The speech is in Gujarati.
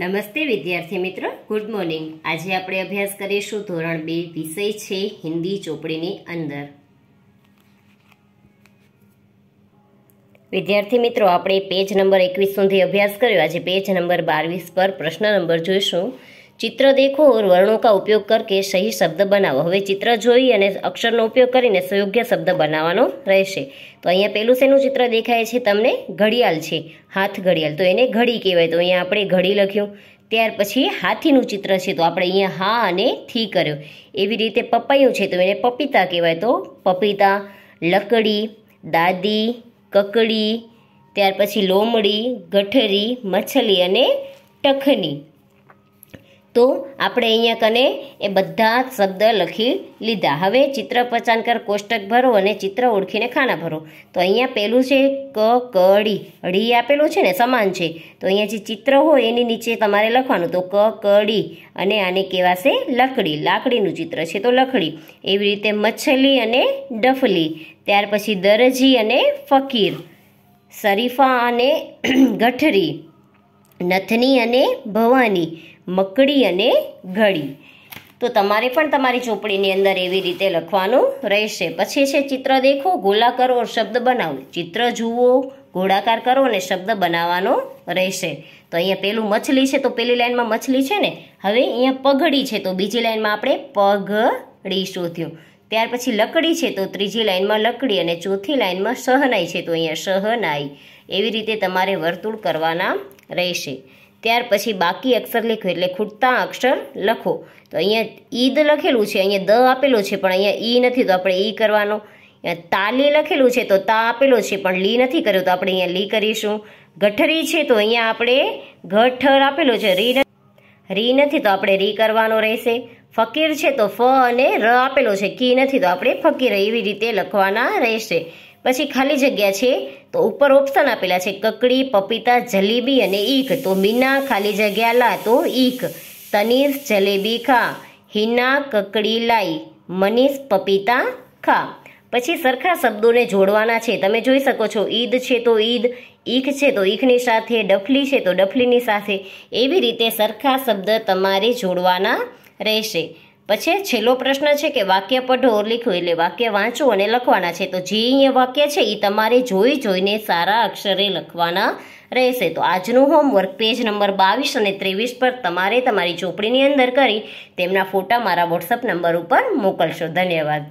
નમસ્તે વિદ્યાર્થી મિત્રો ગુડ મોર્નિંગ આજે આપણે અભ્યાસ કરીશું ધોરણ બે વિષય છે હિન્દી ચોપડીની અંદર વિદ્યાર્થી મિત્રો આપણે પેજ નંબર એકવીસ સુધી અભ્યાસ કર્યો આજે પેજ નંબર બાવીસ પર પ્રશ્ન નંબર જોઈશું ચિત્ર દેખો और વર્ણો કા ઉપયોગ કરકે સહી શબ્દ બનાવો હવે ચિત્ર જોઈ અને અક્ષરનો ઉપયોગ કરીને સુયોગ્ય શબ્દ બનાવવાનો રહેશે તો અહીંયા પહેલું શેનું ચિત્ર દેખાય છે તમને ઘડિયાળ છે હાથ ઘડિયાળ તો એને ઘડી કહેવાય તો અહીંયા આપણે ઘડી લખ્યું ત્યાર પછી હાથીનું ચિત્ર છે તો આપણે અહીંયા હા અને થી કર્યો એવી રીતે પપૈયું છે તો એને પપિતા કહેવાય તો પપીતા લકડી દાદી કકડી ત્યાર પછી લોમડી ગઠરી મછલી અને ટખની તો આપણે અહીંયા કને એ બધા શબ્દ લખી લીધા હવે ચિત્ર પચાનકર કોષ્ટક ભરો અને ચિત્ર ઓળખીને ખાના ભરો તો અહીંયા પહેલું છે ક કડી અઢી આપેલું છે ને સમાન છે તો અહીંયા જે ચિત્ર હોય એની નીચે તમારે લખવાનું તો ક કડી અને આને કહેવાશે લકડી લાકડીનું ચિત્ર છે તો લકડી એવી રીતે મચ્છલી અને ડફલી ત્યાર પછી દરજી અને ફકીર શરીફા અને ગઠરી નથની અને ભવાની મકડી અને ઘડી તો તમારે પણ તમારી ચોપડીની અંદર એવી રીતે લખવાનું રહેશે પછી છે ચિત્ર દેખો ગોલા કરો શબ્દ બનાવો ચિત્ર જુઓ ગોળાકાર કરો અને શબ્દ બનાવવાનો રહેશે તો અહીંયા પેલું મછલી છે તો પેલી લાઇનમાં મછલી છે ને હવે અહીંયા પગડી છે તો બીજી લાઈનમાં આપણે પગડી શોધ્યું ત્યાર પછી લકડી છે તો ત્રીજી લાઇનમાં લકડી અને ચોથી લાઇનમાં સહનાઈ છે તો અહીંયા સહનાઈ એવી રીતે તમારે વર્તુળ કરવાના રહેશે ત્યાર પછી બાકી અક્ષર લખ્યું એટલે ખૂટતા અક્ષર લખો તો અહીંયા ઈદ લખેલું છે અહીંયા દ આપેલો છે પણ અહીંયા ઈ નથી તો આપણે ઈ કરવાનો તાલી લખેલું છે તો તા આપેલો છે પણ લી નથી કર્યો તો આપણે અહીંયા લી કરીશું ગઠરી છે તો અહીંયા આપણે ગઠર આપેલો છે રી રી નથી તો આપણે રી કરવાનો રહેશે ફકીર છે તો ફ અને ર આપેલો છે કી નથી તો આપણે ફકીર એવી રીતે લખવાના રહેશે પછી ખાલી જગ્યા છે તો ઉપર ઓપ્શન આપેલા છે કકડી પપીતા જલેબી અને ઈક તો મીના ખાલી જગ્યા લા તો ઈક તનીષ જલેબી ખા હિના કકડી લાઈ મનીષ પપીતા ખા પછી સરખા શબ્દોને જોડવાના છે તમે જોઈ શકો છો ઈદ છે તો ઈદ ઈખ છે તો ઈખની સાથે ડફલી છે તો ડફલીની સાથે એવી રીતે સરખા શબ્દ તમારે જોડવાના રહેશે પછી છેલ્લો પ્રશ્ન છે કે વાક્ય પઢો લીખો એટલે વાક્ય વાંચો અને લખવાના છે તો જે અહીંયા વાક્ય છે એ તમારે જોઈ જોઈને સારા અક્ષરે લખવાના રહેશે તો આજનું હોમવર્ક પેજ નંબર બાવીસ અને ત્રેવીસ પર તમારે તમારી ચોપડીની અંદર કરી તેમના ફોટા મારા વોટ્સઅપ નંબર ઉપર મોકલશો ધન્યવાદ